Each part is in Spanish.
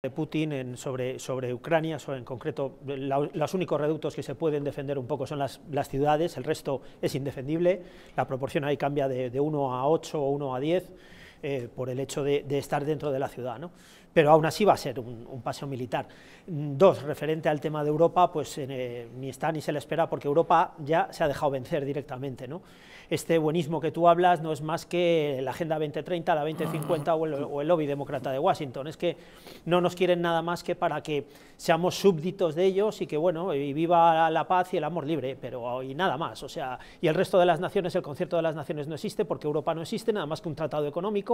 de Putin en, sobre, sobre Ucrania, sobre, en concreto los únicos reductos que se pueden defender un poco son las, ciudades, el resto es indefendible, la proporción ahí cambia de, de 1 a 8 o 1 a 10, eh, por el hecho de, estar dentro de la ciudad. ¿no? Pero aún así va a ser un, paseo militar. Mm, dos, referente al tema de Europa, pues eh, ni está ni se le espera porque Europa ya se ha dejado vencer directamente. ¿no? Este buenismo que tú hablas no es más que la Agenda 2030, la 2050 ah, o el, lobby demócrata de Washington. Es que no nos quieren nada más que para que seamos súbditos de ellos y que bueno, y viva la paz y el amor libre, pero oh, y nada más. O sea, y el resto de las naciones, el concierto de las naciones no existe porque Europa no existe, nada más que un tratado económico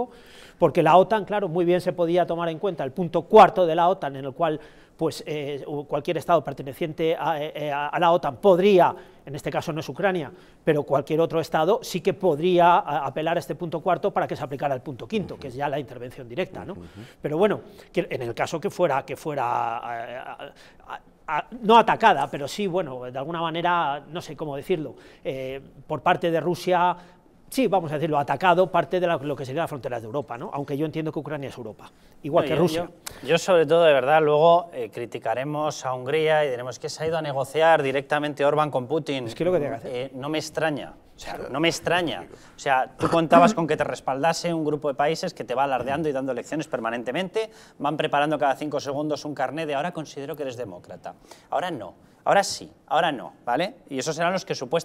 porque la OTAN, claro, muy bien se podía tomar en cuenta el punto cuarto de la OTAN, en el cual pues, eh, cualquier Estado perteneciente eh, eh, a, la OTAN podría, en este caso no es Ucrania, pero cualquier otro Estado sí que podría apelar a este punto cuarto para que se aplicara el punto quinto, que es ya la intervención directa. Pero bueno, que en el caso que fuera, que fuera no atacada, pero sí, bueno, de alguna manera, no sé cómo decirlo, por parte de Rusia sí, vamos a decirlo, atacado parte de lo que sería la fronteras de Europa, ¿no? aunque yo entiendo que Ucrania es Europa, igual que Rusia. Yo, sobre todo, de verdad, luego eh, criticaremos a Hungría y diremos que se ha ido a negociar directamente orbán con Putin. Es que lo que tiene que hacer. Eh, no me extraña. O sea, no me extraña. O sea, tú contabas con que te respaldase un grupo de países que te va alardeando y dando lecciones permanentemente, van preparando cada cinco segundos un carnet de ahora considero que eres demócrata. Ahora no, ahora sí, ahora no, ¿vale? Y esos serán los que supuestamente...